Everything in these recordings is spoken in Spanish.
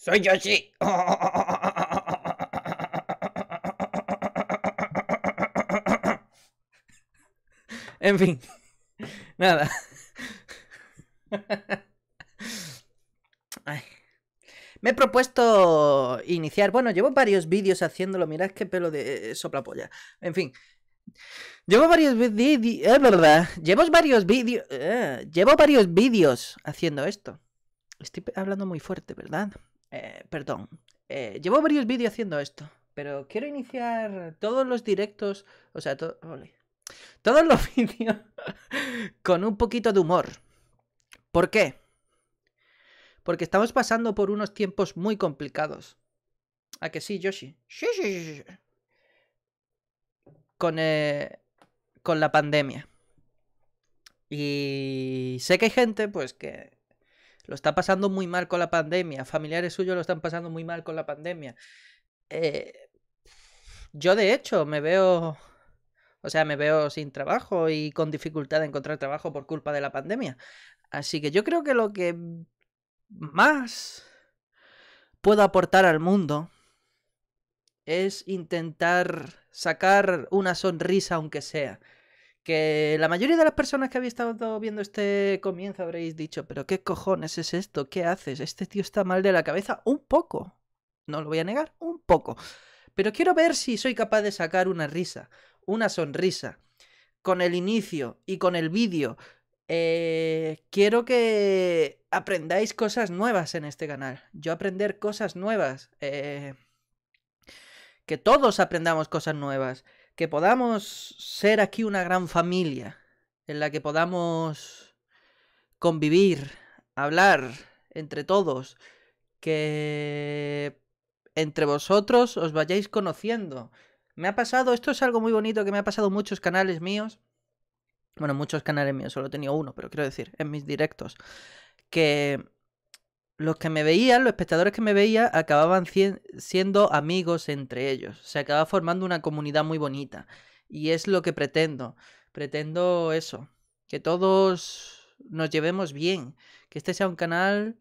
Soy sí En fin, nada. Me he propuesto iniciar. Bueno, llevo varios vídeos haciéndolo. Mirad qué pelo de soplapolla. En fin. Llevo varios vídeos. Es eh, verdad. Llevo varios vídeos. Eh, llevo varios vídeos haciendo esto. Estoy hablando muy fuerte, ¿verdad? Eh, perdón. Eh, llevo varios vídeos haciendo esto, pero quiero iniciar todos los directos, o sea, todos los vídeos con un poquito de humor. ¿Por qué? Porque estamos pasando por unos tiempos muy complicados. ¿A que sí, Yoshi? Sí, sí, sí. Con, eh, con la pandemia. Y sé que hay gente, pues, que lo está pasando muy mal con la pandemia, familiares suyos lo están pasando muy mal con la pandemia. Eh, yo de hecho me veo, o sea, me veo sin trabajo y con dificultad de encontrar trabajo por culpa de la pandemia. Así que yo creo que lo que más puedo aportar al mundo es intentar sacar una sonrisa aunque sea que la mayoría de las personas que habéis estado viendo este comienzo habréis dicho, pero qué cojones es esto, qué haces, este tío está mal de la cabeza un poco, no lo voy a negar, un poco, pero quiero ver si soy capaz de sacar una risa, una sonrisa, con el inicio y con el vídeo. Eh, quiero que aprendáis cosas nuevas en este canal. Yo aprender cosas nuevas. Eh, que todos aprendamos cosas nuevas que podamos ser aquí una gran familia, en la que podamos convivir, hablar entre todos, que entre vosotros os vayáis conociendo. Me ha pasado, esto es algo muy bonito que me ha pasado en muchos canales míos. Bueno, muchos canales míos, solo he tenido uno, pero quiero decir, en mis directos. Que los que me veían, los espectadores que me veían, acababan siendo amigos entre ellos. Se acaba formando una comunidad muy bonita. Y es lo que pretendo. Pretendo eso. Que todos nos llevemos bien. Que este sea un canal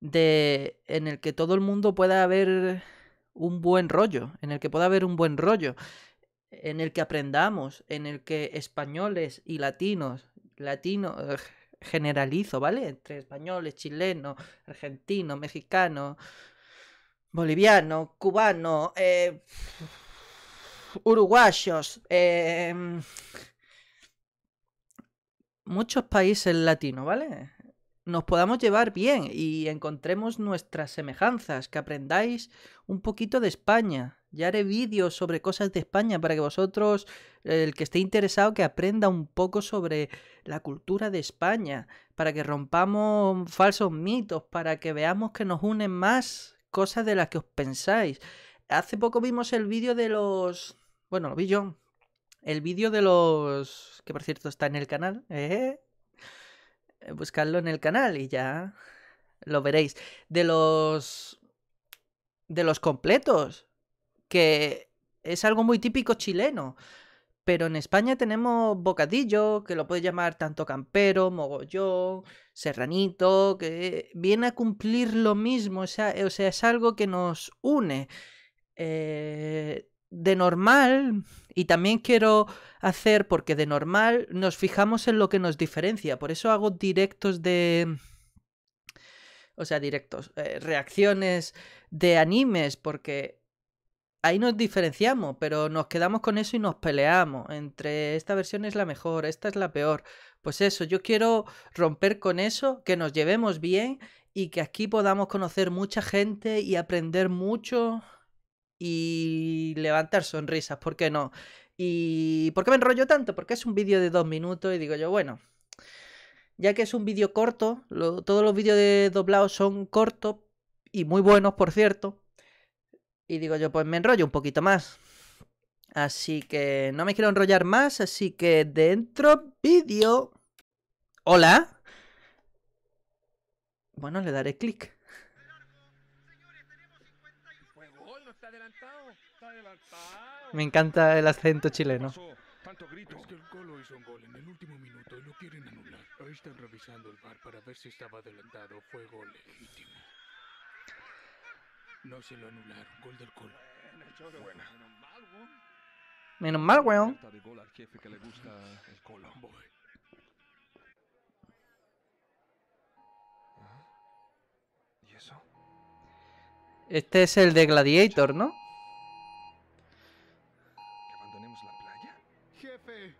de. en el que todo el mundo pueda haber un buen rollo. En el que pueda haber un buen rollo. En el que aprendamos. En el que españoles y latinos. Latinos generalizo, ¿vale? Entre españoles, chilenos, argentinos, mexicanos, bolivianos, cubanos, eh, uruguayos, em, muchos países latinos, ¿vale? Nos podamos llevar bien y encontremos nuestras semejanzas, que aprendáis un poquito de España, ya haré vídeos sobre cosas de España para que vosotros, el que esté interesado, que aprenda un poco sobre la cultura de España, para que rompamos falsos mitos, para que veamos que nos unen más cosas de las que os pensáis. Hace poco vimos el vídeo de los... Bueno, lo vi yo. El vídeo de los... que por cierto está en el canal. ¿eh? Buscadlo en el canal y ya lo veréis. De los... De los completos que es algo muy típico chileno. Pero en España tenemos bocadillo, que lo puedes llamar tanto campero, mogollón, serranito, que viene a cumplir lo mismo, o sea, es algo que nos une. Eh, de normal, y también quiero hacer, porque de normal nos fijamos en lo que nos diferencia, por eso hago directos de... O sea, directos, eh, reacciones de animes, porque ahí nos diferenciamos, pero nos quedamos con eso y nos peleamos. Entre esta versión es la mejor, esta es la peor. Pues eso, yo quiero romper con eso, que nos llevemos bien y que aquí podamos conocer mucha gente y aprender mucho y levantar sonrisas, ¿por qué no? ¿Y por qué me enrollo tanto? Porque es un vídeo de dos minutos y digo yo, bueno, ya que es un vídeo corto, todos los vídeos de doblados son cortos y muy buenos, por cierto y digo yo, pues me enrollo un poquito más. Así que no me quiero enrollar más, así que dentro vídeo. Hola. Bueno, le daré clic. Me encanta el acento chileno. Tanto Es que el Colo hizo un gol en el último minuto y lo quieren anular. Hoy están revisando el VAR para ver si estaba adelantado. Fue gol legítimo. No se lo anularon. Gol del Colo. Buena. Menos mal, weón. ¿Y eso? Este es el de Gladiator, ¿no? ¿Que abandonemos la playa? Jefe,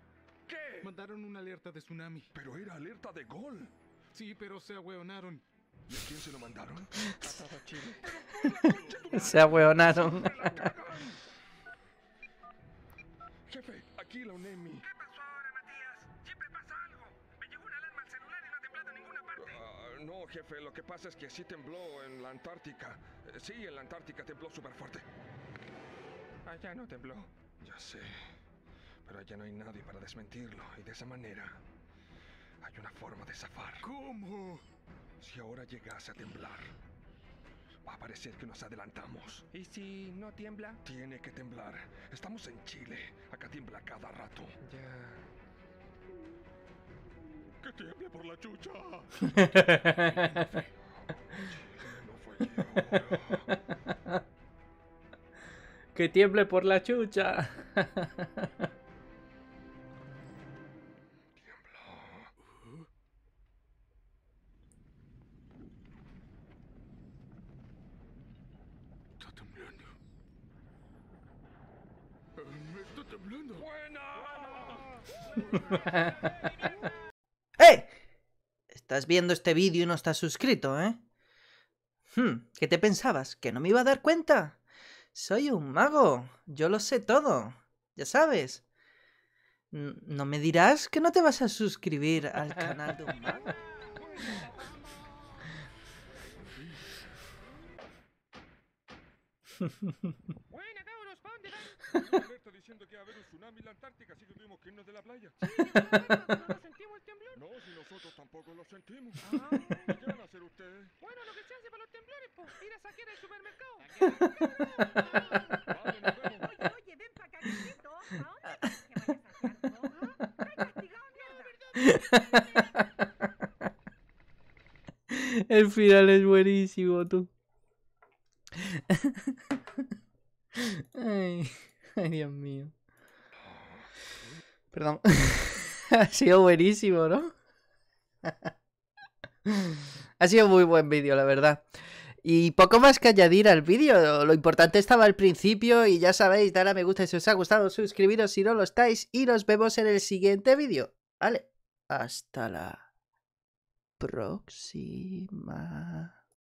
¿qué? Mandaron una alerta de tsunami. Pero era alerta de gol. Sí, pero se ahueonaron. ¿Y a quién se lo mandaron? se ahueonaron. Jefe, aquí la UNEMI. ¿Qué pasó ahora, Matías? Siempre pasa algo. Me llegó un alarma al celular y no ha ninguna parte. Ah, no, jefe, lo que pasa es que sí tembló en la Antártica. Eh, sí, en la Antártica tembló súper fuerte. Allá no tembló. Ya sé. Pero allá no hay nadie para desmentirlo. Y de esa manera, hay una forma de zafar. ¿Cómo? Si ahora llegase a temblar, va a parecer que nos adelantamos. ¿Y si no tiembla? Tiene que temblar. Estamos en Chile. Acá tiembla cada rato. Ya. ¡Que tiemble por la chucha! ¡Que tiemble por la chucha! ¡Eh! Estás viendo este vídeo y no estás suscrito, ¿eh? Hmm, ¿Qué te pensabas? ¿Que no me iba a dar cuenta? Soy un mago. Yo lo sé todo. Ya sabes. ¿No me dirás que no te vas a suscribir al canal de un mago? diciendo que va a haber un tsunami en la Antártica, así que tuvimos que irnos de la playa. Sí, no, no sentimos el temblor. No, si nosotros tampoco lo sentimos. Ah. ¿Qué van a hacer ustedes? Bueno, lo que se hace para los temblores, pues, ir a saquear el supermercado. vale, nos vemos. Oye, oye, ven para acá, chiquito. ¿A dónde que vayas a sacar, no? ¿Ah? mierda! el final es buenísimo, tú. Ay. Ay, Dios mío. Perdón. ha sido buenísimo, ¿no? ha sido muy buen vídeo, la verdad. Y poco más que añadir al vídeo, lo importante estaba al principio y ya sabéis, dale a me gusta si os ha gustado, suscribiros si no lo estáis y nos vemos en el siguiente vídeo. Vale, hasta la próxima.